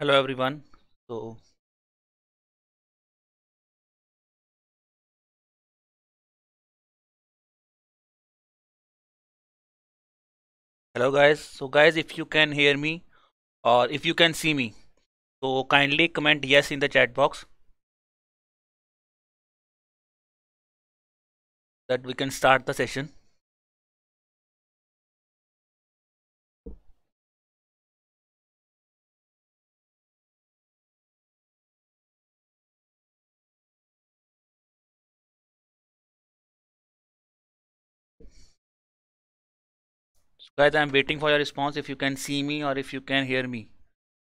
hello everyone so hello guys so guys if you can hear me or if you can see me so kindly comment yes in the chat box that we can start the session guys i'm waiting for your response if you can see me or if you can hear me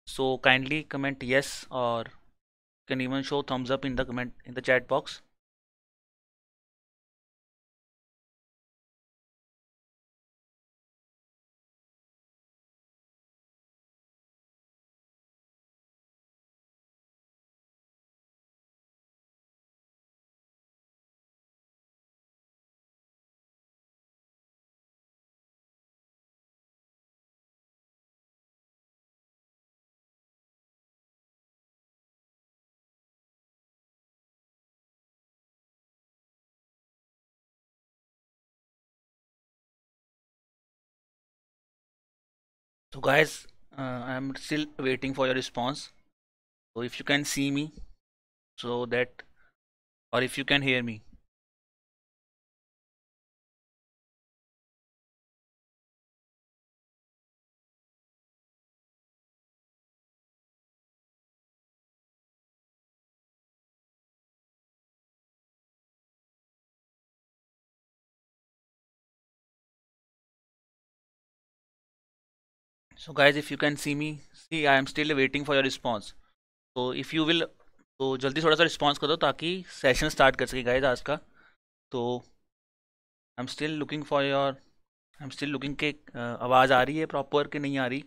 so kindly comment yes or can even show thumbs up in the comment in the chat box so guys uh, i'm still waiting for your response so if you can see me so that or if you can hear me so guys if you can see me see I am still waiting for your response तो if you will तो जल्दी थोड़ा सा response करो ताकि session start कर सके guys आज का तो I am still looking for your I am still looking के आवाज़ आ रही है प्रॉपर कि नहीं आ रही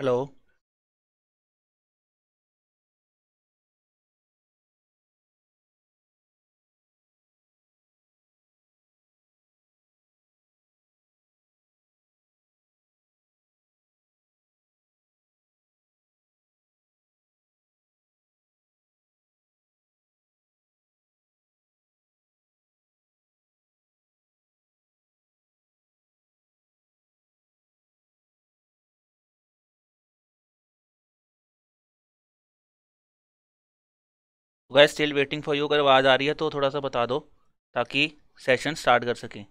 Hello वह स्टिल वेटिंग फॉर यू अगर आवाज़ आ रही है तो थोड़ा सा बता दो ताकि सेशन स्टार्ट कर सकें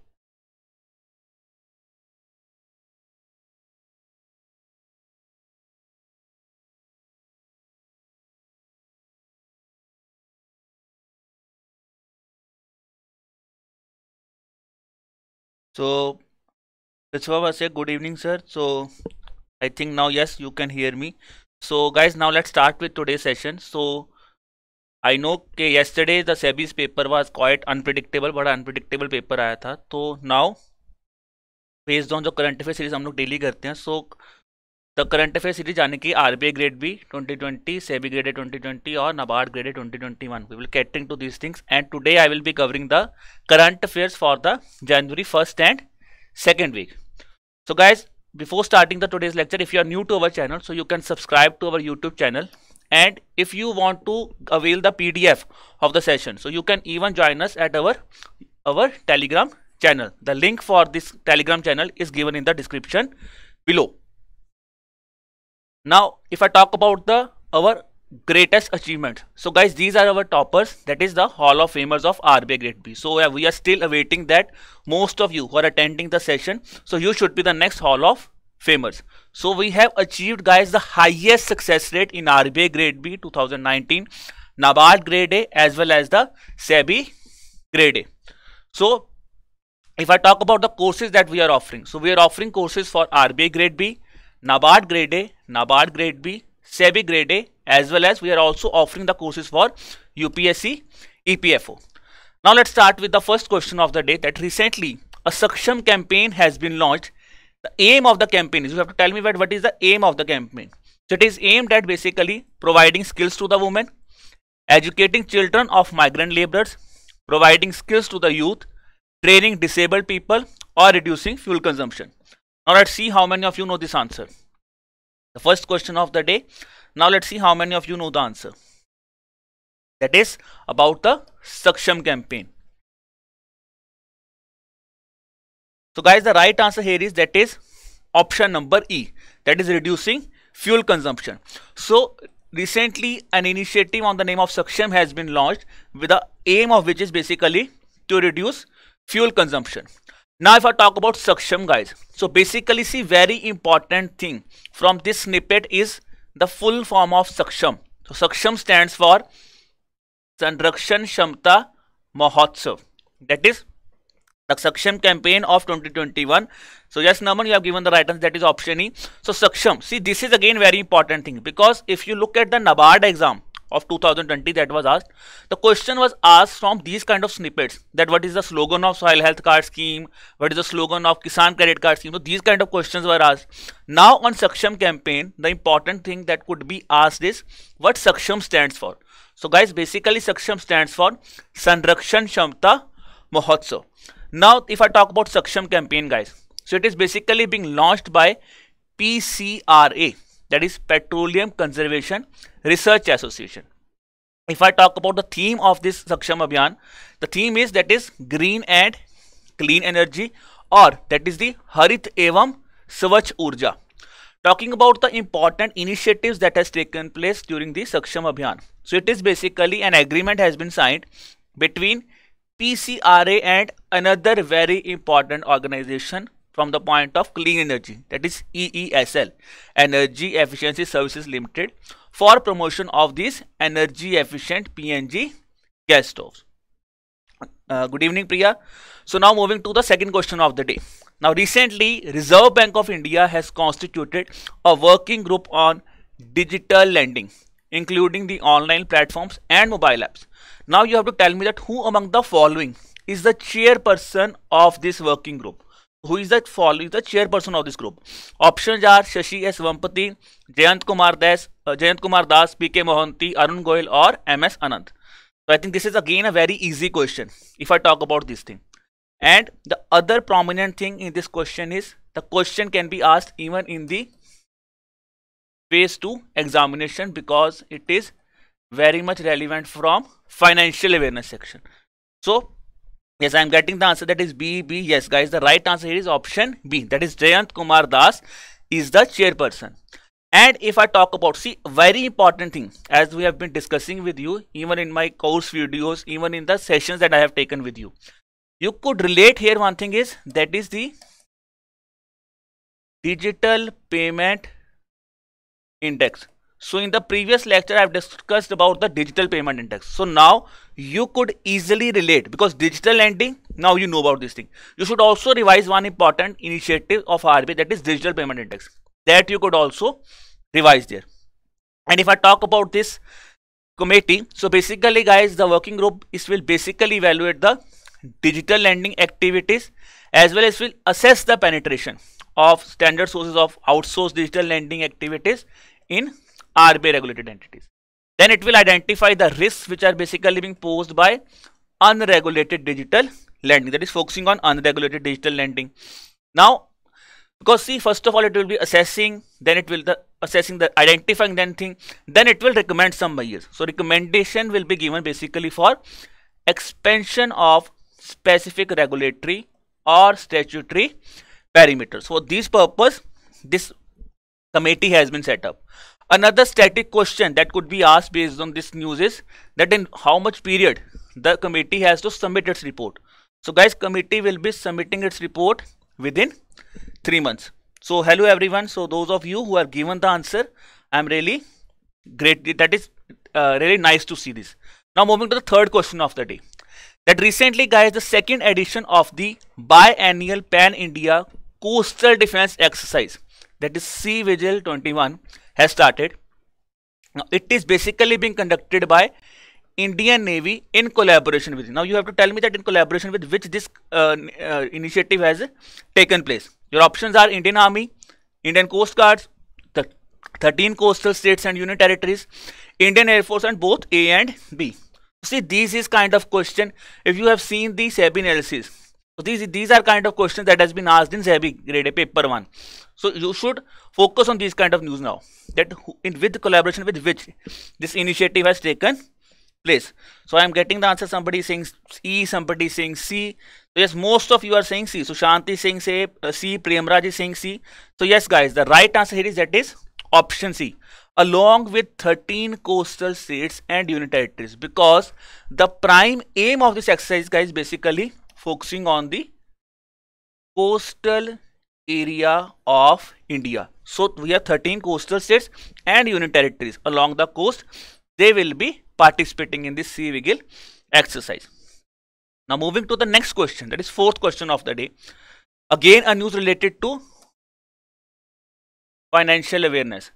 सो विश्वा वैसे good evening sir so I think now yes you can hear me so guys now let start with today session so I know के yesterday the SEBI's paper was quite unpredictable बड़ा unpredictable paper आया था तो now based on जो current affair series हम लोग daily करते हैं so the current affair series यानी कि R grade B twenty twenty SEBI grade twenty twenty और NABARD grade twenty twenty one we will catering to this things and today I will be covering the current affairs for the January first and second week so guys before starting the today's lecture if you are new to our channel so you can subscribe to our YouTube channel and if you want to avail the pdf of the session so you can even join us at our our telegram channel the link for this telegram channel is given in the description below now if i talk about the our greatest achievement so guys these are our toppers that is the hall of famers of rba grade b so uh, we are still awaiting that most of you who are attending the session so you should be the next hall of famous. So we have achieved guys the highest success rate in RBA grade B 2019, NABARD grade A as well as the SEBI grade A. So if I talk about the courses that we are offering, so we are offering courses for RBA grade B, NABARD grade A, NABARD grade B, SEBI grade A as well as we are also offering the courses for UPSC, EPFO. Now let's start with the first question of the day that recently a Saksham campaign has been launched the aim of the campaign is you have to tell me what, what is the aim of the campaign so it is aimed at basically providing skills to the women educating children of migrant laborers providing skills to the youth training disabled people or reducing fuel consumption now let's see how many of you know this answer the first question of the day now let's see how many of you know the answer that is about the saksham campaign So guys, the right answer here is that is option number E, that is reducing fuel consumption. So recently an initiative on the name of Saksham has been launched with the aim of which is basically to reduce fuel consumption. Now if I talk about Saksham guys, so basically see very important thing from this snippet is the full form of Saksham. So Saksham stands for Sanrakshan Shamta Mahotsav. That is Saksham campaign of 2021. So yes, Naman, you have given the right answer. That is option E. So Saksham, see this is again very important thing because if you look at the NABARD exam of 2020 that was asked, the question was asked from these kind of snippets that what is the slogan of soil health card scheme, what is the slogan of Kisan credit card scheme. So these kind of questions were asked. Now on Saksham campaign, the important thing that could be asked is what Saksham stands for. So guys, basically Saksham stands for Sanrakshan Shamta Mahotsav. Now, if I talk about Saksham campaign, guys, so it is basically being launched by PCRA, that is Petroleum Conservation Research Association. If I talk about the theme of this Saksham Abhiyan, the theme is that is green and clean energy or that is the Harit Evam Swachh Urja. Talking about the important initiatives that has taken place during the Saksham Abhiyan. So it is basically an agreement has been signed between PCRA and another very important organization from the point of clean energy that is EESL Energy Efficiency Services Limited for promotion of these energy efficient PNG gas stoves. Uh, good evening Priya. So now moving to the second question of the day. Now recently Reserve Bank of India has constituted a working group on digital lending including the online platforms and mobile apps. Now you have to tell me that who among the following is the chairperson of this working group? Who is the following the chairperson of this group? Options are Shashi S. Vampati, Jayant Kumar Das, uh, Jayant Kumar Das, P.K. Mohanty, Arun Goel, or M.S. Anand. So I think this is again a very easy question if I talk about this thing. And the other prominent thing in this question is the question can be asked even in the phase 2 examination because it is very much relevant from financial awareness section so yes i am getting the answer that is b b yes guys the right answer here is option b that is jayant kumar das is the chairperson and if i talk about see very important thing as we have been discussing with you even in my course videos even in the sessions that i have taken with you you could relate here one thing is that is the digital payment index. So in the previous lecture, I've discussed about the digital payment index. So now you could easily relate because digital lending, now you know about this thing. You should also revise one important initiative of RBI that is digital payment index that you could also revise there. And if I talk about this committee, so basically guys, the working group is will basically evaluate the digital lending activities as well as will assess the penetration of standard sources of outsourced digital lending activities in RBI regulated entities. Then it will identify the risks which are basically being posed by unregulated digital lending that is focusing on unregulated digital lending. Now because see first of all it will be assessing then it will the assessing the identifying then thing then it will recommend some measures. So recommendation will be given basically for expansion of specific regulatory or statutory perimeter. So this purpose this committee has been set up. Another static question that could be asked based on this news is that in how much period the committee has to submit its report. So guys, committee will be submitting its report within three months. So hello everyone. So those of you who have given the answer, I'm really great. That is uh, really nice to see this. Now moving to the third question of the day. That recently guys, the second edition of the biannual Pan India Coastal Defense Exercise that is C Vigil 21 has started. Now it is basically being conducted by Indian Navy in collaboration with. Now you have to tell me that in collaboration with which this uh, uh, initiative has taken place. Your options are Indian Army, Indian Coast Guards, the 13 coastal states and union territories, Indian Air Force and both A and B. See these is kind of question if you have seen the SEBI analysis. So these, these are kind of questions that has been asked in SEBI grade A paper 1. So you should focus on these kind of news now that in with collaboration with which this initiative has taken place. So I am getting the answer. Somebody saying E, somebody saying C. So yes, most of you are saying C. So Shanti saying say, uh, C, Premraj is saying C. So yes, guys, the right answer here is that is option C along with 13 coastal states and unit territories because the prime aim of this exercise guys basically focusing on the coastal area of India. So have 13 coastal states and union territories along the coast, they will be participating in this Sea vigil exercise. Now moving to the next question, that is fourth question of the day. Again a news related to financial awareness.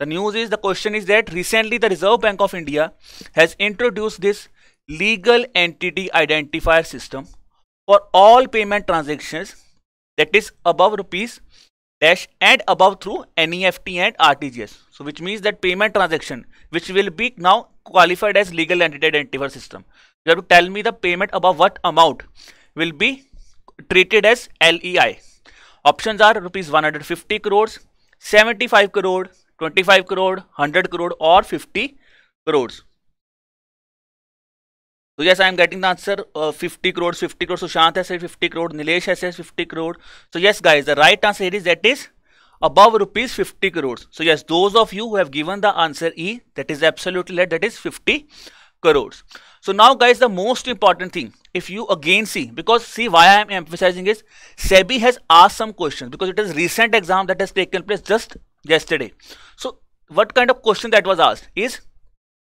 The news is, the question is that recently the Reserve Bank of India has introduced this legal entity identifier system for all payment transactions that is above rupees dash and above through NEFT and RTGS. So which means that payment transaction which will be now qualified as legal entity identifier system. You have to tell me the payment above what amount will be treated as LEI. Options are rupees 150 crores, 75 crore, 25 crore, 100 crore or 50 crores. So yes, I am getting the answer uh, 50 crores, 50 crores. So Shant has said 50 crore, Nilesh has said 50 crore. So yes, guys, the right answer is that is above rupees 50 crores. So yes, those of you who have given the answer E, that is absolutely right, that is 50 crores. So now guys, the most important thing, if you again see, because see why I am emphasizing is, SEBI has asked some questions because it is recent exam that has taken place just yesterday. So what kind of question that was asked is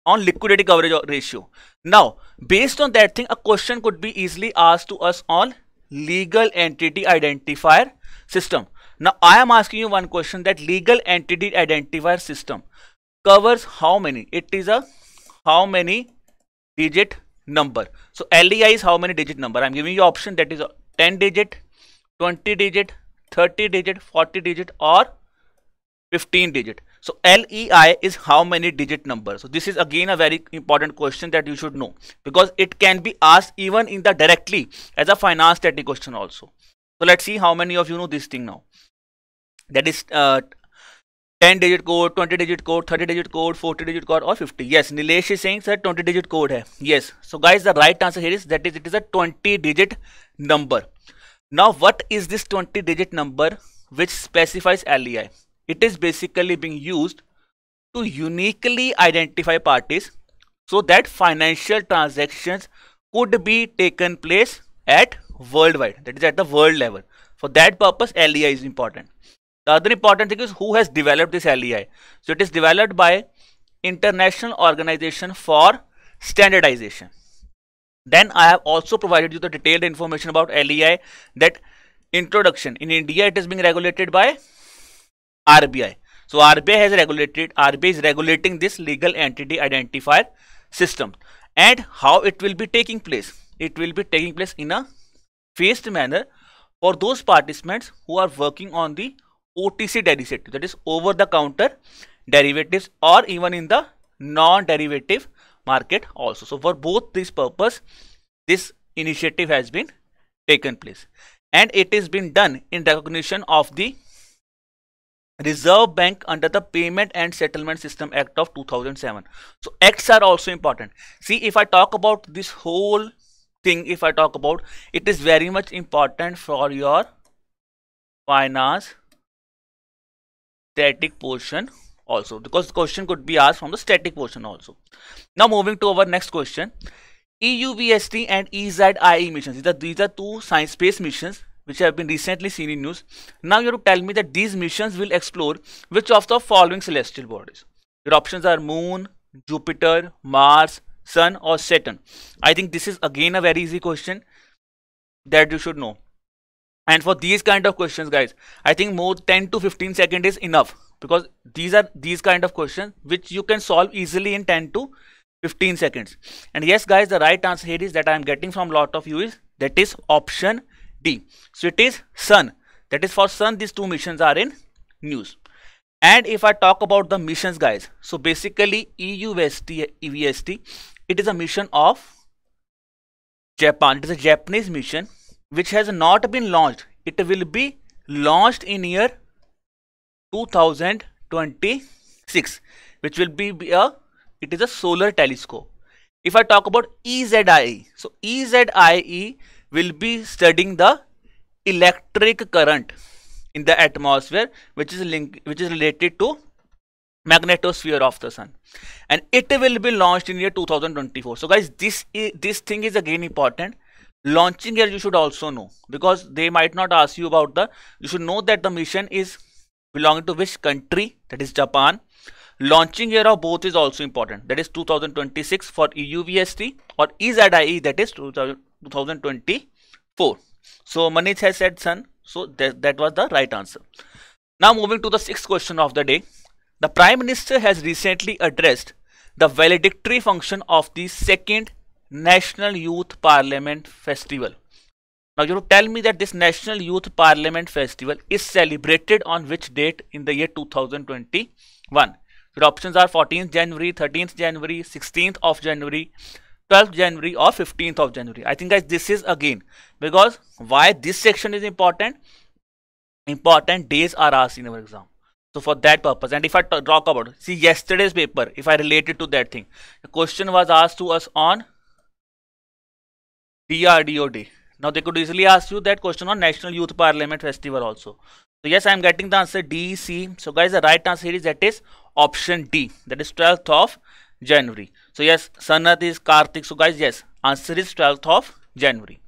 on liquidity coverage ratio. Now, Based on that thing, a question could be easily asked to us on legal entity identifier system. Now, I am asking you one question that legal entity identifier system covers how many? It is a how many digit number. So, LDI is how many digit number? I am giving you option that is 10 digit, 20 digit, 30 digit, 40 digit or 15 digit. So LEI is how many digit number? So this is again a very important question that you should know because it can be asked even in the directly as a finance static question also. So let's see how many of you know this thing now. That is uh, 10 digit code, 20 digit code, 30 digit code, 40 digit code or 50. Yes, Nilesh is saying sir 20 digit code hai. Yes. So guys the right answer here is that is it is a 20 digit number. Now what is this 20 digit number which specifies LEI? it is basically being used to uniquely identify parties so that financial transactions could be taken place at worldwide that is at the world level for that purpose LEI is important the other important thing is who has developed this LEI so it is developed by International Organization for Standardization then I have also provided you the detailed information about LEI that introduction in India it is being regulated by RBI. So RBI has regulated, RBI is regulating this legal entity identifier system and how it will be taking place. It will be taking place in a phased manner for those participants who are working on the OTC derivative that is over the counter derivatives or even in the non-derivative market also. So for both these purpose this initiative has been taken place and it is been done in recognition of the Reserve Bank under the Payment and Settlement System Act of 2007. So acts are also important. See if I talk about this whole thing if I talk about it is very much important for your finance static portion also because the question could be asked from the static portion also. Now moving to our next question. EUVST and EZI missions. These are, these are two science-based missions which have been recently seen in news. Now you have to tell me that these missions will explore which of the following celestial bodies. Your options are Moon, Jupiter, Mars, Sun or Saturn. I think this is again a very easy question that you should know. And for these kind of questions guys, I think more 10 to 15 seconds is enough because these are these kind of questions which you can solve easily in 10 to 15 seconds. And yes guys, the right answer here is that I am getting from lot of you is that is option D. So it is Sun. That is for Sun, these two missions are in news. And if I talk about the missions, guys, so basically EUVST, EVST, it is a mission of Japan. It is a Japanese mission which has not been launched. It will be launched in year 2026, which will be a it is a solar telescope. If I talk about EZI, so EZIE will be studying the electric current in the atmosphere which is linked which is related to magnetosphere of the sun and it will be launched in year 2024 so guys this is, this thing is again important launching year you should also know because they might not ask you about the you should know that the mission is belonging to which country that is japan launching year of both is also important that is 2026 for euvst or ezie that is 2000 2024 so manish has said sun so that, that was the right answer now moving to the sixth question of the day the prime minister has recently addressed the valedictory function of the second national youth parliament festival now you tell me that this national youth parliament festival is celebrated on which date in the year 2021 your options are 14th January, 13th January, 16th of January, 12th January or 15th of January. I think guys this is again because why this section is important. Important days are asked in our exam. So for that purpose and if I talk about see yesterday's paper if I related to that thing the question was asked to us on DRDO day. Now they could easily ask you that question on National Youth Parliament Festival also. So yes I am getting the answer D C. So guys the right answer is that is option D that is 12th of January. So yes, Sanat is Kartik. So guys, yes, answer is 12th of January.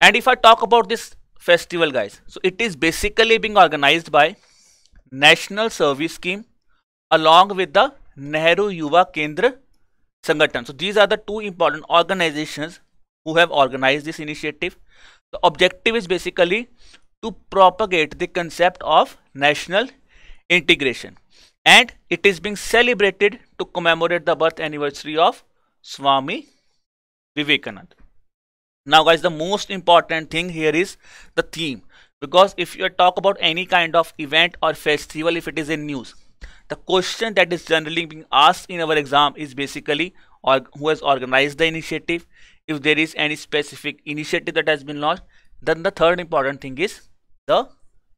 And if I talk about this festival guys, so it is basically being organized by National Service Scheme along with the Nehru Yuva Kendra Sangathan. So these are the two important organizations who have organized this initiative. The objective is basically to propagate the concept of national integration and it is being celebrated to commemorate the birth anniversary of Swami Vivekananda. Now guys, the most important thing here is the theme because if you talk about any kind of event or festival, if it is in news, the question that is generally being asked in our exam is basically or who has organized the initiative, if there is any specific initiative that has been launched, then the third important thing is the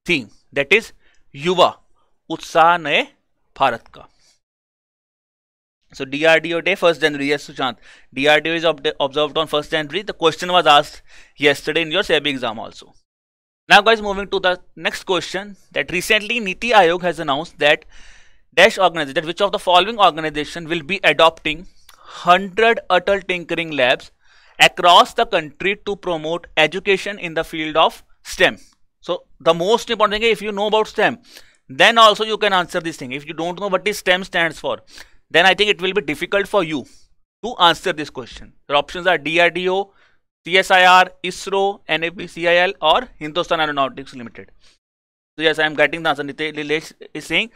theme that is Yuva Utsah Bharat का so D R D O day first January ये Sushant D R D O is observe on first January the question was asked yesterday in your SEBI exam also now guys moving to the next question that recently NITI Aayog has announce that dash organisation which of the following organisation will be adopting hundred Atal tinkering labs across the country to promote education in the field of STEM so the most important if you know about STEM then also you can answer this thing if you don't know what this stem stands for then i think it will be difficult for you to answer this question your options are drdo csir isro napcil or hindustan aeronautics limited so yes i am getting the answer nilesh is saying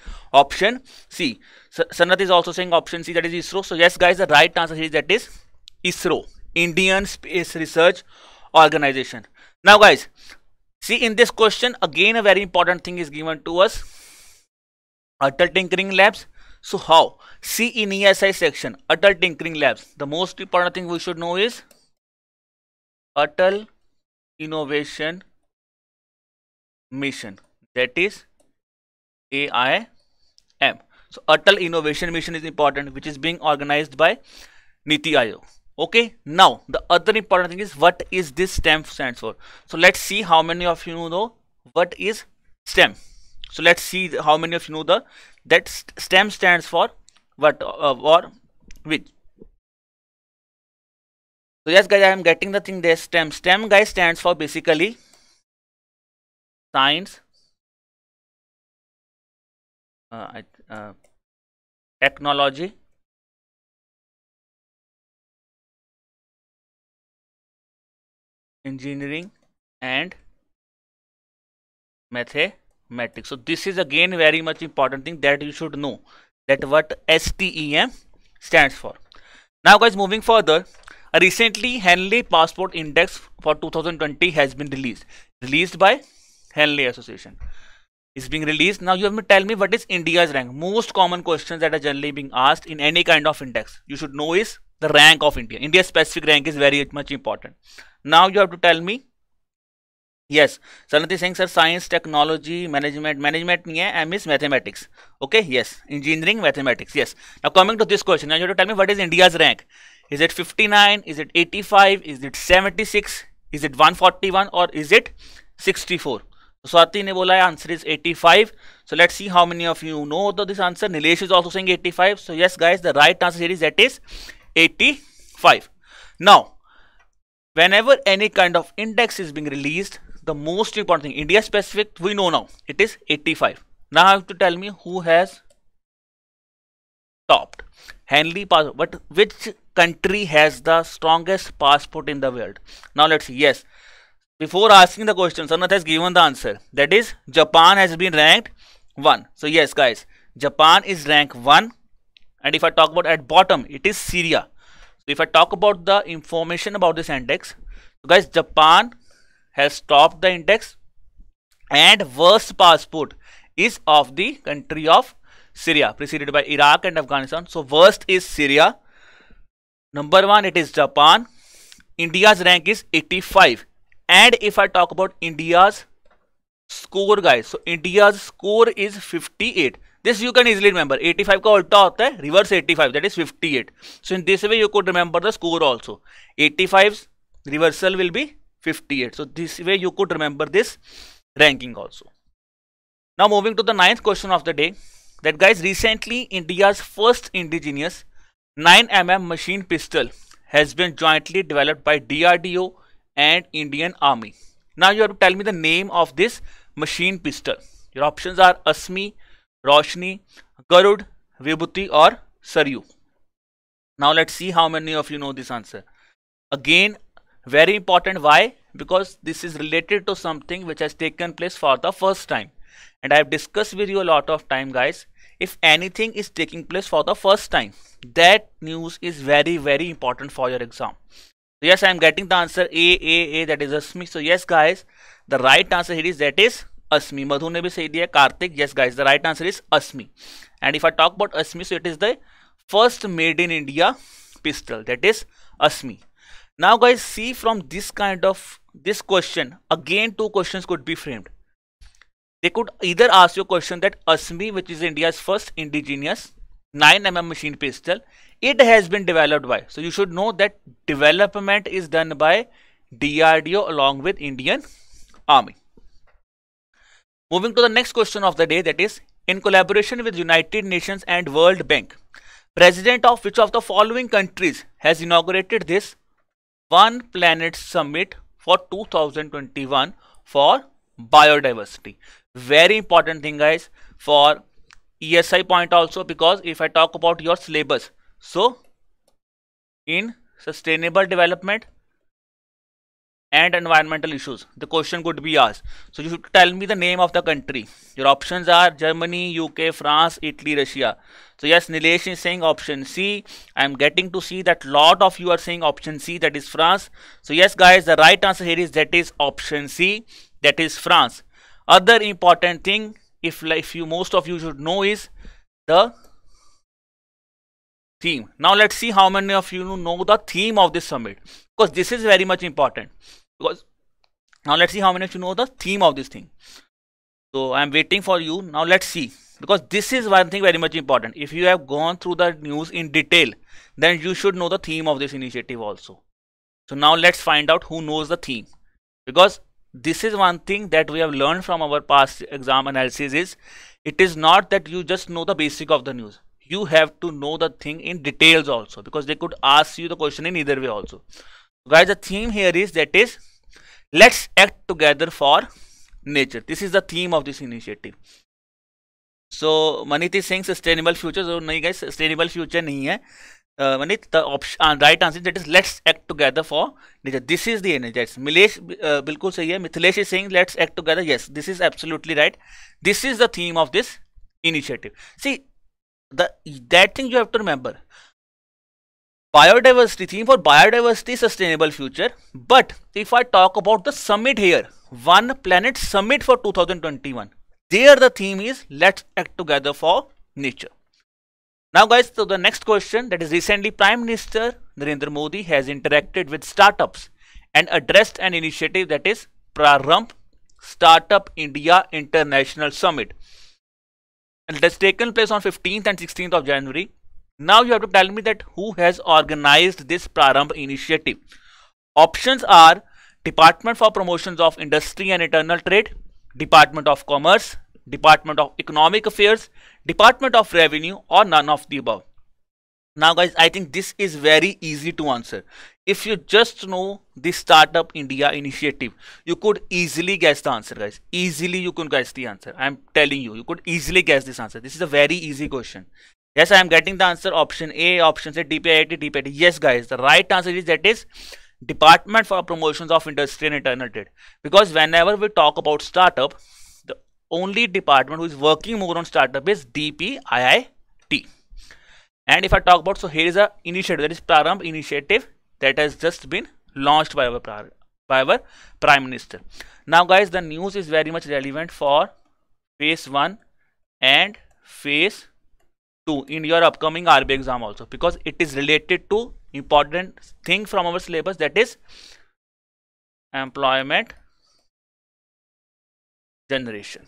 option c sanath is also saying option c that is isro so yes guys the right answer is that is isro indian space research organization now guys see in this question again a very important thing is given to us Utter Tinkering Labs. So how? See in ESI section, Utter Tinkering Labs. The most important thing we should know is Utter Innovation Mission. That is AIM. So Utter Innovation Mission is important, which is being organized by Niti Aayog. Okay, now the other important thing is what is this STEM stands for? So let's see how many of you know what is STEM. So let's see how many of you know the that stem stands for what uh, or which. So yes guys I am getting the thing there stem. Stem guys stands for basically science uh, uh, technology engineering and mathematics matrix so this is again very much important thing that you should know that what STEM stands for now guys moving further recently Henley passport index for 2020 has been released released by Henley Association is being released now you have to tell me what is India's rank most common questions that are generally being asked in any kind of index you should know is the rank of India India's specific rank is very much important now you have to tell me Yes, Sanati Singh sir, science, technology, management, management नहीं है, M is mathematics. Okay, yes, engineering, mathematics. Yes. Now coming to this question, now you have to tell me what is India's rank? Is it 59? Is it 85? Is it 76? Is it 141 or is it 64? Swati ने बोला है answer 85. So let's see how many of you know the this answer. Nilesh is also saying 85. So yes, guys, the right answer here is that is 85. Now, whenever any kind of index is being released the most important thing India specific we know now it is 85 now I have to tell me who has topped Henley passport but which country has the strongest passport in the world now let's see yes before asking the question Sanath has given the answer that is Japan has been ranked 1 so yes guys Japan is rank 1 and if I talk about at bottom it is Syria so if I talk about the information about this index so guys Japan has topped the index and worst passport is of the country of Syria preceded by Iraq and Afghanistan. So worst is Syria. Number one it is Japan. India's rank is 85 and if I talk about India's score guys so India's score is 58 this you can easily remember 85 का उल्टा होता है reverse 85 that is 58 so in this way you could remember the score also 85's reversal will be 58 so this way you could remember this ranking also now moving to the ninth question of the day that guys recently india's first indigenous 9mm machine pistol has been jointly developed by drdo and indian army now you have to tell me the name of this machine pistol your options are asmi roshni garud vibhuti or saryu now let's see how many of you know this answer again very important why because this is related to something which has taken place for the first time and i have discussed with you a lot of time guys if anything is taking place for the first time that news is very very important for your exam yes i am getting the answer a a a that is asmi so yes guys the right answer here is that is asmi madhu ne bhi sahi diya kartik yes guys the right answer is asmi and if i talk about asmi so it is the first made in india pistol that is asmi now guys see from this kind of this question again two questions could be framed they could either ask you a question that asmi which is india's first indigenous 9mm machine pistol it has been developed by so you should know that development is done by drdo along with indian army moving to the next question of the day that is in collaboration with united nations and world bank president of which of the following countries has inaugurated this one Planet Summit for 2021 for biodiversity. Very important thing guys for ESI point also because if I talk about your syllabus. So in sustainable development and environmental issues the question could be asked so you should tell me the name of the country your options are germany uk france italy russia so yes nilesh is saying option c i'm getting to see that lot of you are saying option c that is france so yes guys the right answer here is that is option c that is france other important thing if if you most of you should know is the theme now let's see how many of you know the theme of this summit because this is very much important because now let's see how many of you know the theme of this thing so i'm waiting for you now let's see because this is one thing very much important if you have gone through the news in detail then you should know the theme of this initiative also so now let's find out who knows the theme because this is one thing that we have learned from our past exam analysis is it is not that you just know the basic of the news you have to know the thing in details also because they could ask you the question in either way also guys the theme here is that is let's act together for nature this is the theme of this initiative so manit is saying sustainable future so no, guys sustainable future nahi hai uh, manit the option uh, right answer that is let's act together for nature this is the energy yes milesh uh, bilkul sahi hai mithilesh is saying let's act together yes this is absolutely right this is the theme of this initiative see the that thing you have to remember biodiversity theme for biodiversity sustainable future but if i talk about the summit here one planet summit for 2021 there the theme is let's act together for nature now guys so the next question that is recently prime minister narendra modi has interacted with startups and addressed an initiative that is prarambh startup india international summit and has taken place on 15th and 16th of january now you have to tell me that who has organized this Prarambh initiative. Options are Department for Promotions of Industry and Internal Trade, Department of Commerce, Department of Economic Affairs, Department of Revenue or none of the above. Now guys, I think this is very easy to answer. If you just know the Startup India initiative, you could easily guess the answer guys. Easily you can guess the answer. I'm telling you, you could easily guess this answer. This is a very easy question. Yes, I am getting the answer option A, option C, DPIIT, DPIIT. Yes, guys, the right answer is that is Department for Promotions of Industry and Internal Trade. Because whenever we talk about startup, the only department who is working more on startup is DPIIT. And if I talk about, so here is a initiative that is program, initiative that has just been launched by our by our prime minister. Now, guys, the news is very much relevant for phase one and phase in your upcoming RB exam also because it is related to important thing from our syllabus that is employment generation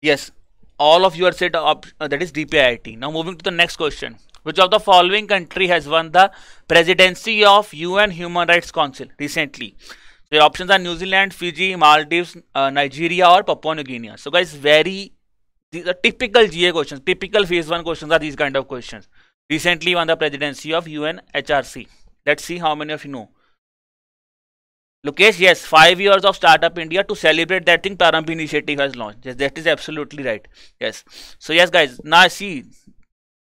yes all of you are set uh, that is DPIT now moving to the next question which of the following country has won the presidency of UN Human Rights Council recently The your options are New Zealand Fiji Maldives uh, Nigeria or Papua New Guinea so guys very these are typical GA questions. Typical phase one questions are these kind of questions. Recently won the presidency of UNHRC. Let's see how many of you know. Lokesh, yes, five years of Startup India to celebrate that thing Parambhi initiative has launched. Yes, that is absolutely right. Yes. So yes, guys, now see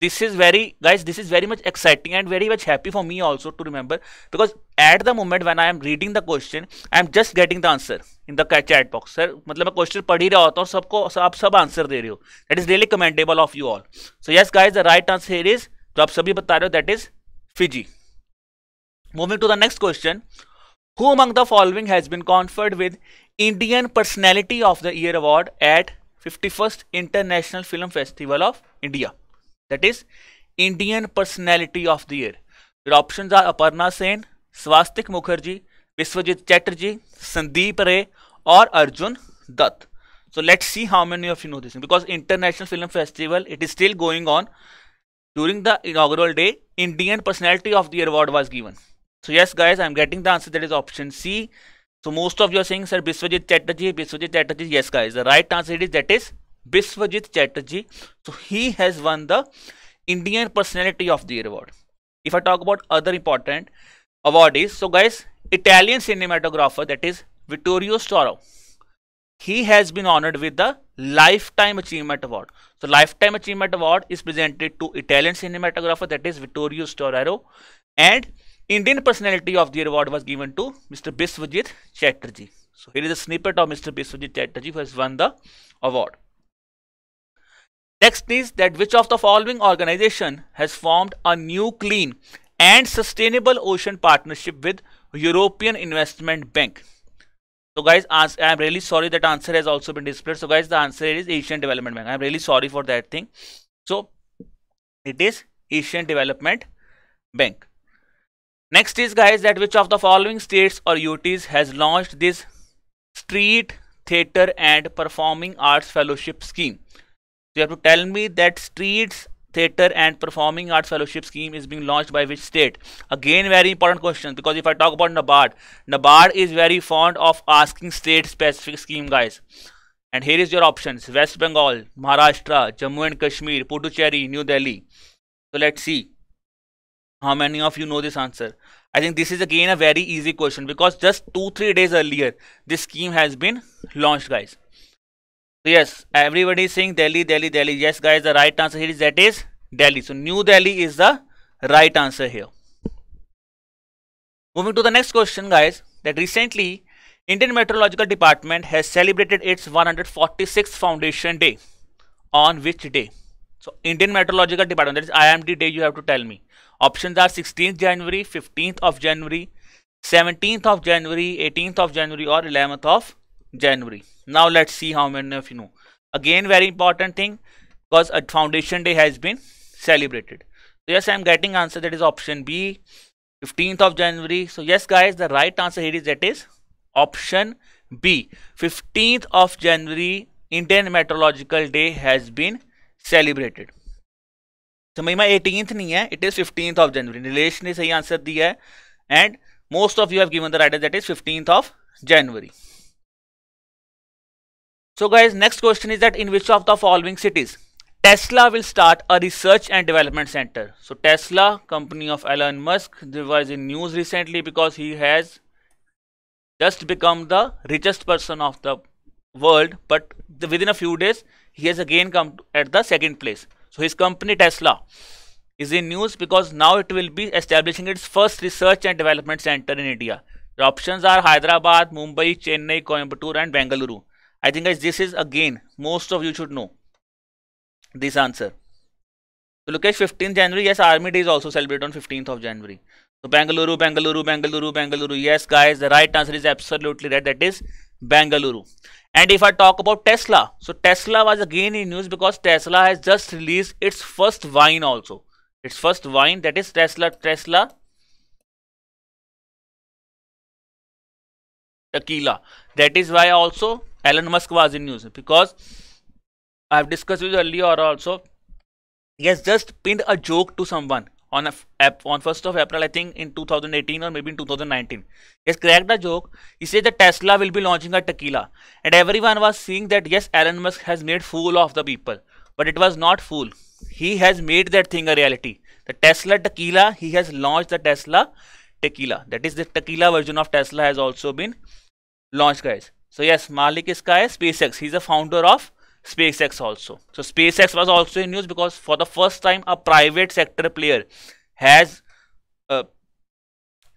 this is very guys this is very much exciting and very much happy for me also to remember because at the moment when i am reading the question i am just getting the answer in the chat box sir matlab main question padh hi raha hota hu sabko aap sab answer de rahe ho that is really commendable of you all so yes guys the right answer is. jo aap sabhi bata rahe ho that is fiji moving to the next question who among the following has been conferred with indian personality of the year award at 51st international film festival of india that is Indian personality of the year फिर option are Aparna Sen Swastika Mukherjee Biswajit Chatterjee Sandip Ray और Arjun Dutt so let's see how many of you know this because international film festival it is still going on during the inaugural day Indian personality of the year award was given so yes guys I am getting the answer that is option C so most of your Singh sir Biswajit Chatterjee Biswajit Chatterjee yes guys the right answer it is that is Biswajit Chatterjee. So he has won the Indian Personality of the Year award. If I talk about other important awardees, so guys, Italian cinematographer that is Vittorio Storaro. He has been honored with the Lifetime Achievement Award. So Lifetime Achievement Award is presented to Italian cinematographer that is Vittorio Storaro and Indian Personality of the Year award was given to Mr. Biswajit Chatterjee. So here is a snippet of Mr. Biswajit Chatterjee who has won the award. Next is that which of the following organization has formed a new clean and sustainable ocean partnership with European Investment Bank? So guys, I am really sorry that answer has also been displayed. So guys, the answer is Asian Development Bank. I am really sorry for that thing. So it is Asian Development Bank. Next is guys that which of the following states or UTs has launched this street theater and performing arts fellowship scheme you have to tell me that streets, theatre and performing arts fellowship scheme is being launched by which state? Again very important question because if I talk about NABARD, NABARD is very fond of asking state specific scheme guys. And here is your options West Bengal, Maharashtra, Jammu and Kashmir, Puducherry, New Delhi. So let's see how many of you know this answer. I think this is again a very easy question because just 2-3 days earlier this scheme has been launched guys yes everybody is saying delhi delhi delhi yes guys the right answer here is that is delhi so new delhi is the right answer here moving to the next question guys that recently indian meteorological department has celebrated its 146th foundation day on which day so indian meteorological department that is imd day you have to tell me options are 16th january 15th of january 17th of january 18th of january or 11th of january now let's see how many of you know again very important thing because a foundation day has been celebrated so yes i'm getting answer that is option b 15th of january so yes guys the right answer here is that is option b 15th of january indian meteorological day has been celebrated so my 18th nahi hai it is 15th of january relation is sahi answer diya hai and most of you have given the right answer that is 15th of january so guys, next question is that in which of the following cities Tesla will start a research and development center. So Tesla, company of Elon Musk, there was in news recently because he has just become the richest person of the world, but the, within a few days he has again come at the second place. So his company Tesla is in news because now it will be establishing its first research and development center in India. The options are Hyderabad, Mumbai, Chennai, Coimbatore and Bengaluru. I think guys, this is again, most of you should know this answer. So look at 15th January. Yes, Army Day is also celebrated on 15th of January. So Bangalore, Bangalore, Bangalore, Bangalore. Yes, guys, the right answer is absolutely right. That is Bangalore. And if I talk about Tesla, so Tesla was again in news because Tesla has just released its first wine also. Its first wine that is Tesla Tesla tequila. That is why also Elon Musk was in news because I've discussed with you earlier also. He has just pinned a joke to someone on a, on 1st of April, I think in 2018 or maybe in 2019. has cracked a joke. He said that Tesla will be launching a tequila, and everyone was seeing that yes, Elon Musk has made fool of the people, but it was not fool. He has made that thing a reality. The Tesla tequila. He has launched the Tesla tequila. That is the tequila version of Tesla has also been launched, guys. So yes, Malik is guy SpaceX. He's a founder of SpaceX also. So SpaceX was also in news because for the first time a private sector player has uh,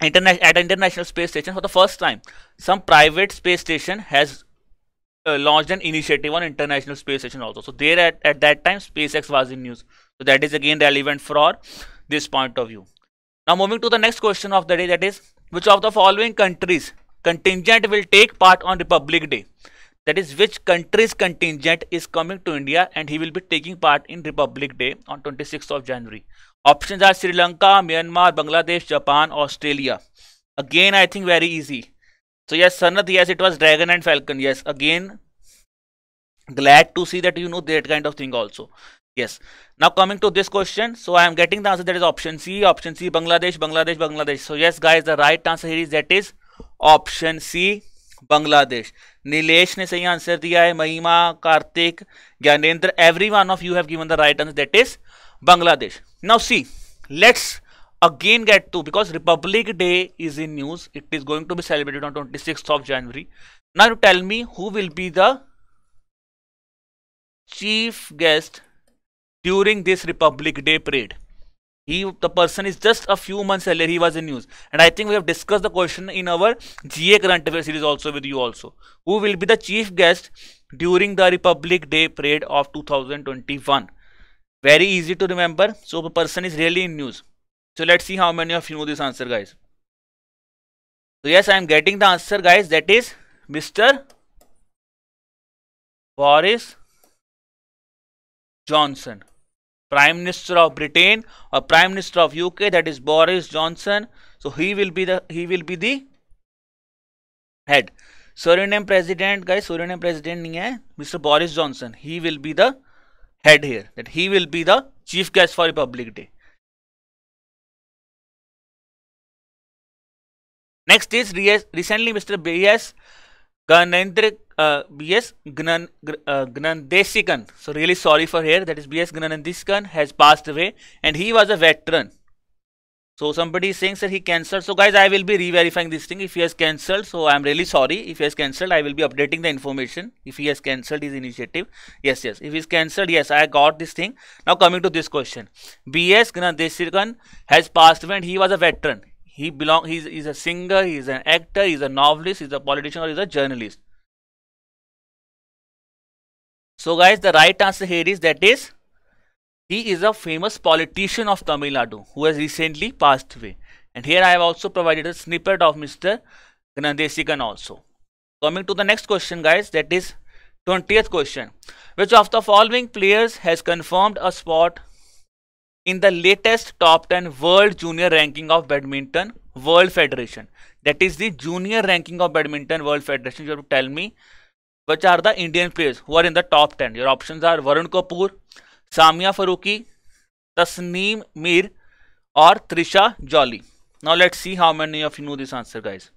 at international space station for the first time some private space station has uh, launched an initiative on international space station also. So there at, at that time SpaceX was in news. So that is again relevant for this point of view. Now moving to the next question of the day that is which of the following countries contingent will take part on republic day that is which country's contingent is coming to india and he will be taking part in republic day on 26th of january options are sri lanka myanmar bangladesh japan australia again i think very easy so yes sanath yes it was dragon and falcon yes again glad to see that you know that kind of thing also yes now coming to this question so i am getting the answer that is option c option c bangladesh bangladesh bangladesh so yes guys the right answer here is that is option C Bangladesh Nilesh ने सही answer दिया है Mahima Kartik Gyanendra every one of you have given the right answer that is Bangladesh now see let's again get to because Republic Day is in news it is going to be celebrated on twenty six of January now you tell me who will be the chief guest during this Republic Day parade he the person is just a few months earlier he was in news and i think we have discussed the question in our ga current affairs series also with you also who will be the chief guest during the republic day parade of 2021 very easy to remember so the person is really in news so let's see how many of you know this answer guys so yes i am getting the answer guys that is mr boris johnson prime minister of britain or prime minister of uk that is boris johnson so he will be the he will be the head suriname president guys suriname president mr boris johnson he will be the head here that he will be the chief guest for republic day next is recently mr bs Ganendra uh, B.S. Gnan, uh, So really sorry for here. That is B.S. Gnandesikan has passed away and he was a veteran. So somebody is saying, sir, he cancelled. So guys, I will be re-verifying this thing. If he has cancelled, so I am really sorry. If he has cancelled, I will be updating the information. If he has cancelled his initiative, yes, yes. If he is cancelled, yes, I got this thing. Now coming to this question, B.S. Gnandesikan has passed away and he was a veteran he belong he's, he's a singer he's an actor he's a novelist he's a politician or he's a journalist so guys the right answer here is that is he is a famous politician of Tamil Nadu who has recently passed away and here I have also provided a snippet of Mr. Ganadesikan also coming to the next question guys that is 20th question which of the following players has confirmed a spot in the latest top 10 world junior ranking of badminton world federation that is the junior ranking of badminton world federation you have to tell me which are the indian players who are in the top 10 your options are varun kapoor samia faruqi tasneem mir or trisha jolly now let's see how many of you know this answer guys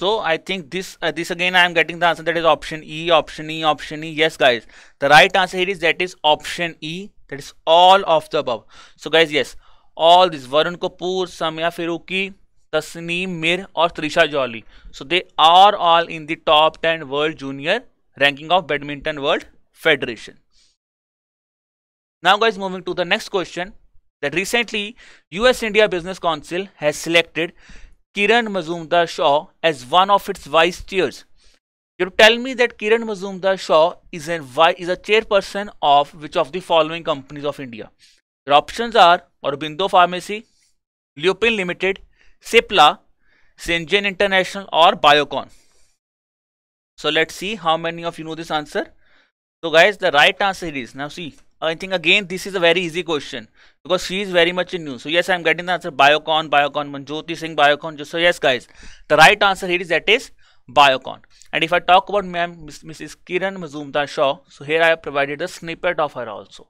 So I think this uh, this again I am getting the answer that is option E, option E, option E. Yes, guys, the right answer here is that is option E. That is all of the above. So guys, yes, all this Varun Kapoor, Samia Firuki, Tasneem Mir, or Trisha Jolly. So they are all in the top 10 World Junior ranking of Badminton World Federation. Now, guys, moving to the next question. That recently, U.S. India Business Council has selected Kiran Mazumdar Shaw as one of its vice chairs. You tell me that Kiran Mazumdar Shaw is, is a chairperson of which of the following companies of India? Your options are Aurobindo Pharmacy, Lupin Limited, Cipla, Syngene International or Biocon. So let's see how many of you know this answer. So guys, the right answer is, now see, I think again this is a very easy question because she is very much in news. So yes, I am getting the answer Biocon, Biocon, Manjoti Singh, Biocon. So yes, guys, the right answer here is that is Biocon. And if I talk about ma'am Mrs. Kiran Mazumdar Shaw, so here I have provided a snippet of her also.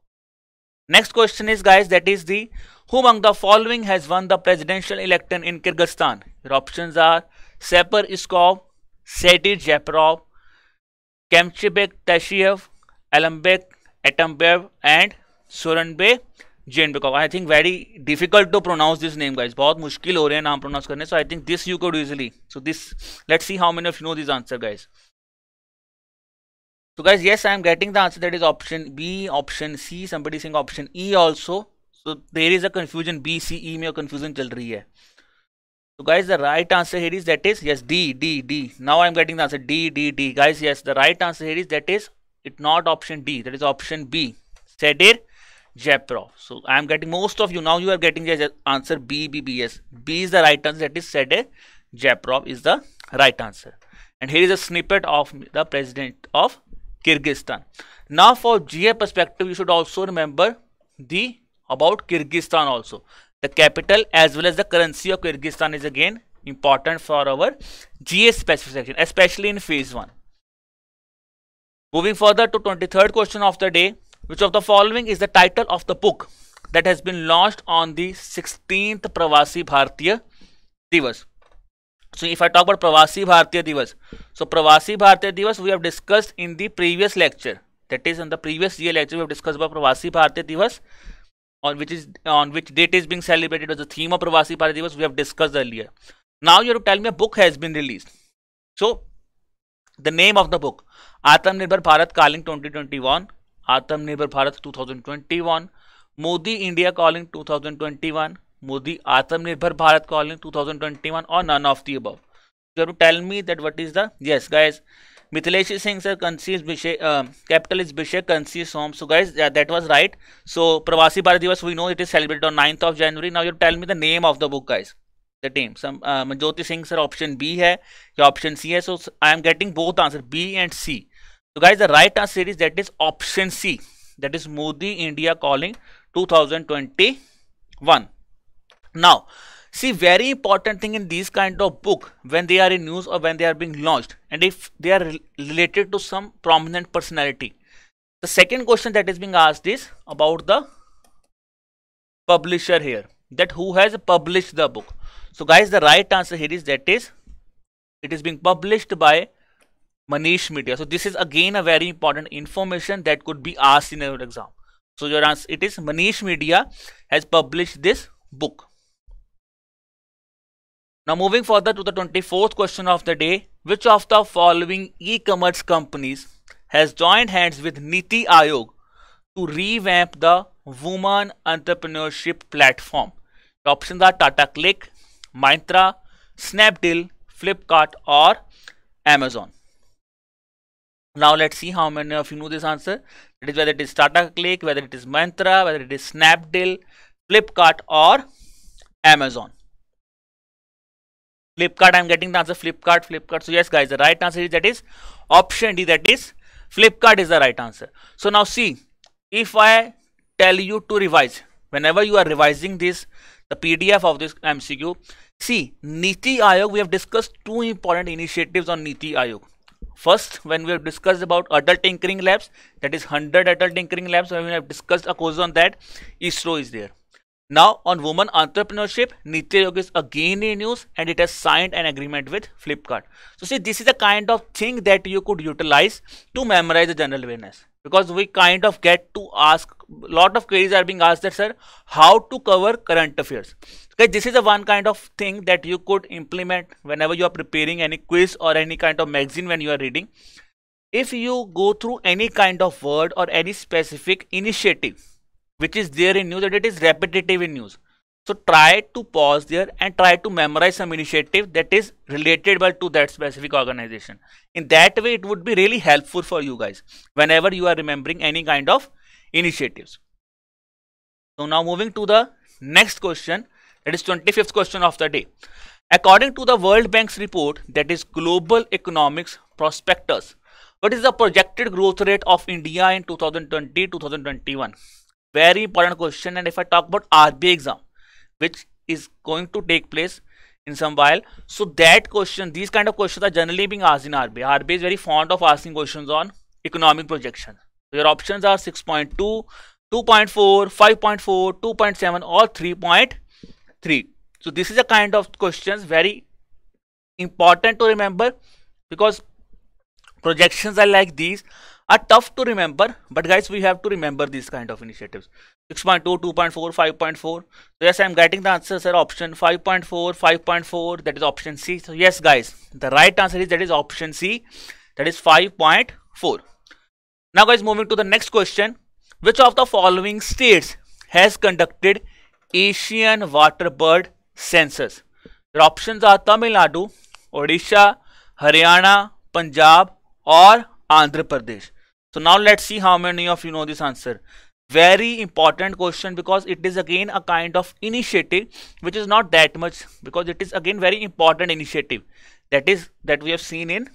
Next question is guys, that is the who among the following has won the presidential election in Kyrgyzstan? Your options are Separ Iskov, Seti Jeparov, Kemchibek Tashiev, Alambek Atambayev and Sooronbay Jeenbekov I think very difficult to pronounce this name guys बहुत मुश्किल हो रहे हैं नाम pronounce करने so I think this you could easily so this let see how many of know this answer guys so guys yes I am getting the answer that is option B option C somebody Singh option E also so there is a confusion B C ई में confusion चल रही है So guys, the right answer here is that is yes, D D D. Now I am getting the answer D D D. Guys, yes, the right answer here is that is it not option D that is option B Sedir Jeprov so I am getting most of you now you are getting the answer B B B S B is the right answer that is Sedir Jeprov is the right answer and here is a snippet of the president of Kyrgyzstan now for GA perspective you should also remember the about Kyrgyzstan also the capital as well as the currency of Kyrgyzstan is again important for our GA specific section especially in phase 1 Moving further to 23rd question of the day, which of the following is the title of the book that has been launched on the 16th Pravasi Bhartiya Divas? So if I talk about Pravasi Bhartiya Divas, so Pravasi Bhartiya Divas we have discussed in the previous lecture. That is in the previous year lecture we have discussed about Pravasi Bhartiya Divas on which is on which date is being celebrated as the theme of Pravasi Bhartiya Divas we have discussed earlier. Now you have to tell me a book has been released. So the name of the book Atmanirbhar Bharat calling 2021 Atmanirbhar Bharat two twenty one Modi India calling two thousand twenty one Modi Atmanirbhar Bharat calling two twenty one और none of the above जरूर tell me that what is the yes guys Mithilesh Singh sir कंसीज विषय capital is विषय कंसीज home so guys that was right so Pravasi Bharat Divas we know it is celebrate on ninth of January now you tell me the name of the book guys the name. Some uh, Singh sir option B है या option C है. So I am getting both answer B and C. So guys the right answer is that is option C. That is Modi India calling 2021. Now see very important thing in these kind of book when they are in news or when they are being launched and if they are related to some prominent personality. The second question that is being asked is about the publisher here that who has published the book so guys the right answer here is that is it is being published by Manish Media so this is again a very important information that could be asked in your exam so your answer it is Manish Media has published this book now moving further to the 24th question of the day, which of the following e-commerce companies has joined hands with Niti Aayog to revamp the woman entrepreneurship platform? options are Tata Click, Myntra, Snapdeal, Flipkart or Amazon. Now let's see how many of you know this answer. It is whether it is Tata Click, whether it is Mantra, whether it is Snapdeal, Flipkart or Amazon. Flipkart, I'm getting the answer Flipkart, Flipkart. So yes guys, the right answer is that is option D that is Flipkart is the right answer. So now see, if I tell you to revise, whenever you are revising this, the PDF of this MCQ. See, Niti Aayog, we have discussed two important initiatives on Niti Aayog. First, when we have discussed about adult tinkering labs, that is 100 adult tinkering labs, when we have discussed a course on that, ISRO is there. Now on women entrepreneurship, Nitya Yogi is again in news and it has signed an agreement with Flipkart. So see, this is a kind of thing that you could utilize to memorize the general awareness because we kind of get to ask lot of queries are being asked that sir, how to cover current affairs. Okay, this is the one kind of thing that you could implement whenever you are preparing any quiz or any kind of magazine when you are reading. If you go through any kind of word or any specific initiative which is there in news and it is repetitive in news. So try to pause there and try to memorize some initiative that is related to that specific organization. In that way, it would be really helpful for you guys whenever you are remembering any kind of initiatives. So now moving to the next question, that is 25th question of the day. According to the World Bank's report that is Global Economics Prospectus, what is the projected growth rate of India in 2020-2021? very important question and if i talk about R B exam which is going to take place in some while so that question these kind of questions are generally being asked in rb rb is very fond of asking questions on economic projection your options are 6.2 2.4 5.4 2.7 or 3.3 so this is a kind of questions very important to remember because projections are like these are tough to remember but guys we have to remember these kind of initiatives 6.2 2.4 5.4 so yes i'm getting the answer sir option 5.4 5.4 that is option c so yes guys the right answer is that is option c that is 5.4 now guys moving to the next question which of the following states has conducted asian waterbird census your options are tamil nadu odisha haryana punjab or andhra pradesh so now let's see how many of you know this answer very important question because it is again a kind of initiative which is not that much because it is again very important initiative that is that we have seen in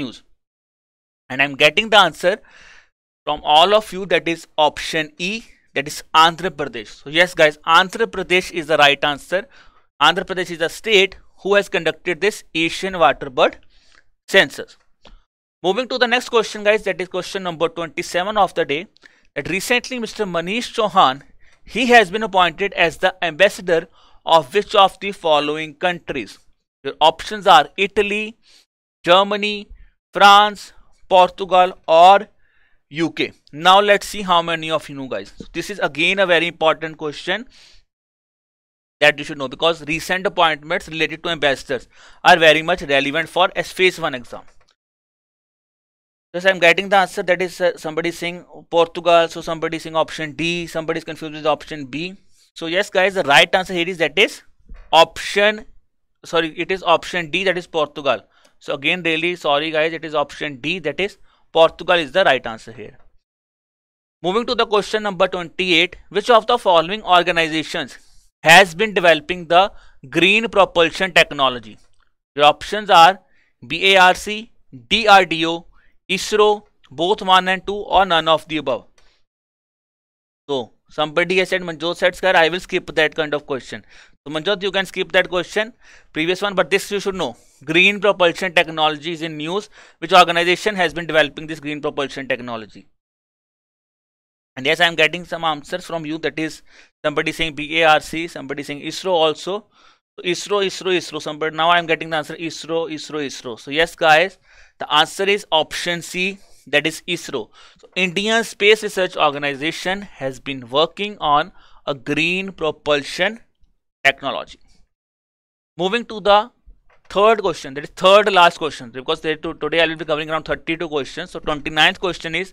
news and i'm getting the answer from all of you that is option e that is andhra pradesh so yes guys andhra pradesh is the right answer andhra pradesh is a state who has conducted this asian waterbird census Moving to the next question, guys, that is question number 27 of the day. That recently, Mr. Manish Chauhan, he has been appointed as the ambassador of which of the following countries? Your options are Italy, Germany, France, Portugal, or UK. Now let's see how many of you know, guys. This is again a very important question that you should know because recent appointments related to ambassadors are very much relevant for S Phase 1 exam. Thus, I am getting the answer that is uh, somebody saying Portugal, so somebody saying option D, somebody is confused with option B. So, yes, guys, the right answer here is that is option, sorry, it is option D that is Portugal. So, again, really sorry, guys, it is option D that is Portugal is the right answer here. Moving to the question number 28, which of the following organizations has been developing the green propulsion technology? Your options are BARC, DRDO, ISRO, both one and two, or none of the above. So somebody has said, Manjot said, sir, I will skip that kind of question. So Manjot, you can skip that question, previous one, but this you should know. Green propulsion technology is in news. Which organization has been developing this green propulsion technology? And yes, I am getting some answers from you. That is somebody saying BARC, somebody saying ISRO also. So ISRO, ISRO, ISRO. Somebody now I am getting the answer ISRO, ISRO, ISRO. So yes, guys, the answer is option C that is ISRO. So Indian Space Research Organization has been working on a green propulsion technology. Moving to the third question that is third last question because to, today I will be covering around 32 questions. So 29th question is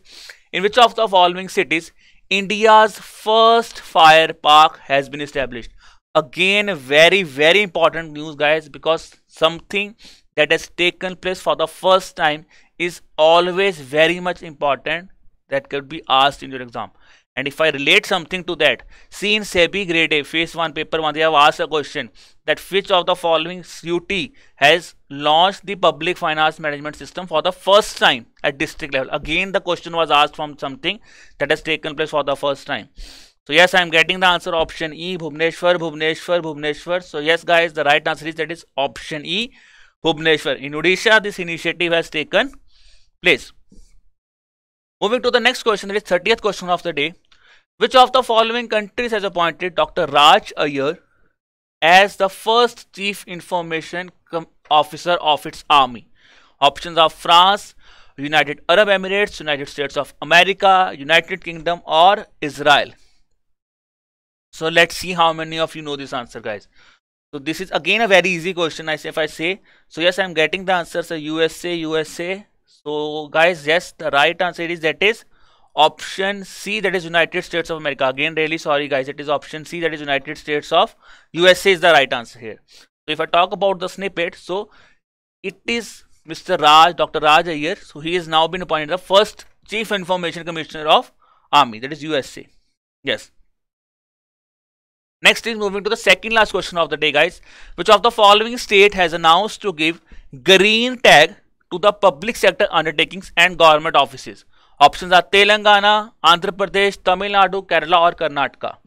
in which of the following cities India's first fire park has been established? Again very very important news guys because something that has taken place for the first time is always very much important that could be asked in your exam. And if I relate something to that, see in SEBI grade A, phase 1, paper 1, they have asked a question that which of the following CUT has launched the public finance management system for the first time at district level. Again, the question was asked from something that has taken place for the first time. So yes, I am getting the answer option E, Bhubneshwar, Bhubneshwar, Bhubneshwar. So yes, guys, the right answer is that is option E. Bhubaneswar. In Odisha, this initiative has taken place. Moving to the next question, that is 30th question of the day. Which of the following countries has appointed Dr. Raj Ayer as the first chief information officer of its army? Options are France, United Arab Emirates, United States of America, United Kingdom or Israel. So let's see how many of you know this answer guys. So this is again a very easy question I say if I say so yes I'm getting the answer So USA USA so guys yes the right answer is that is option C that is United States of America again really sorry guys it is option C that is United States of USA is the right answer here so if I talk about the snippet so it is Mr. Raj Dr. Raj Iyer so he has now been appointed the first Chief Information Commissioner of Army that is USA yes Next is moving to the second last question of the day guys. Which of the following state has announced to give green tag to the public sector undertakings and government offices? Options are Telangana, Andhra Pradesh, Tamil Nadu, Kerala or Karnataka.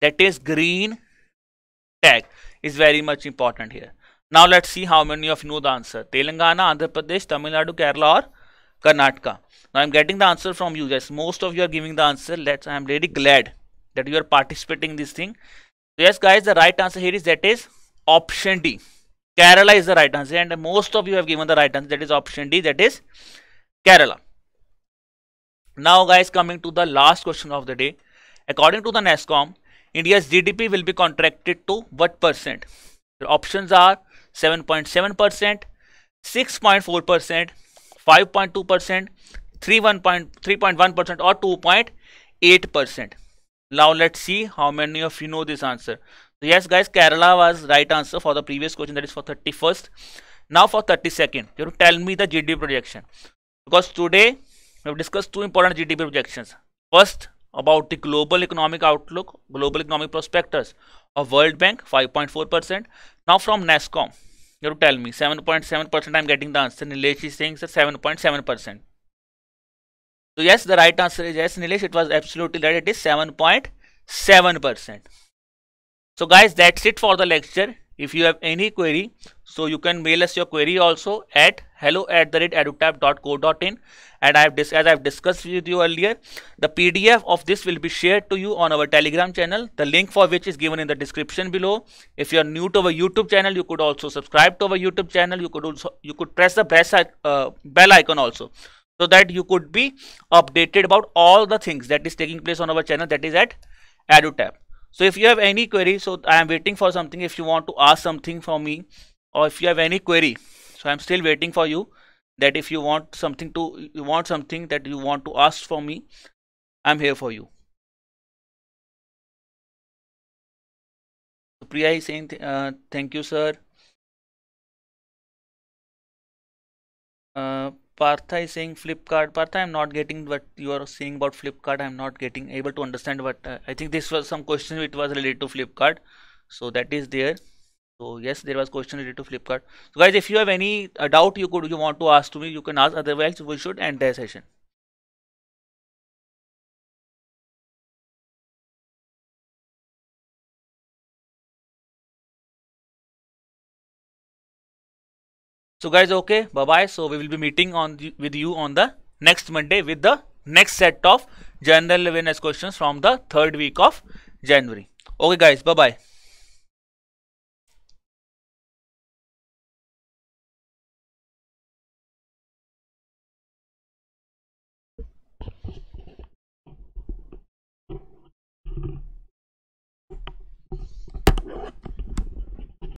That is green tag is very much important here. Now let's see how many of you know the answer. Telangana, Andhra Pradesh, Tamil Nadu, Kerala or Karnataka. Now I'm getting the answer from you guys. Most of you are giving the answer. Let's I'm really glad that you are participating in this thing so yes guys, the right answer here is that is option D. Kerala is the right answer and most of you have given the right answer that is option D that is Kerala. Now guys coming to the last question of the day. According to the NASCOM, India's GDP will be contracted to what percent? The options are 7.7%, 6.4%, 5.2%, 3.1% or 2.8%. Now let's see how many of you know this answer. So yes guys, Kerala was right answer for the previous question that is for 31st. Now for 32nd, you have to tell me the GDP projection. Because today we have discussed two important GDP projections. First about the global economic outlook, global economic prospectus of World Bank 5.4%. Now from NASCOM, you have to tell me 7.7% I'm getting the answer. Nilesh is saying 7.7%. So yes, the right answer is yes, Nilesh. It was absolutely right. It is 7.7%. So guys, that's it for the lecture. If you have any query, so you can mail us your query also at hello at the rate edutab.co.in. And I have as I have discussed with you earlier, the PDF of this will be shared to you on our Telegram channel. The link for which is given in the description below. If you are new to our YouTube channel, you could also subscribe to our YouTube channel. You could also you could press the press, uh, bell icon also so that you could be updated about all the things that is taking place on our channel that is at AduTab. So if you have any query, so I am waiting for something. If you want to ask something for me or if you have any query, so I'm still waiting for you that if you want something to, you want something that you want to ask for me, I'm here for you. Priya is saying, th uh, thank you, sir. Uh, Partha is saying Flipkart. Partha, I'm not getting what you are saying about Flipkart. I'm not getting able to understand what uh, I think this was some question which was related to Flipkart. So that is there. So yes, there was question related to Flipkart. So guys, if you have any uh, doubt you could you want to ask to me, you can ask. Otherwise, we should end the session. So guys, okay, bye-bye. So we will be meeting on the, with you on the next Monday with the next set of general awareness questions from the third week of January. Okay guys, bye-bye.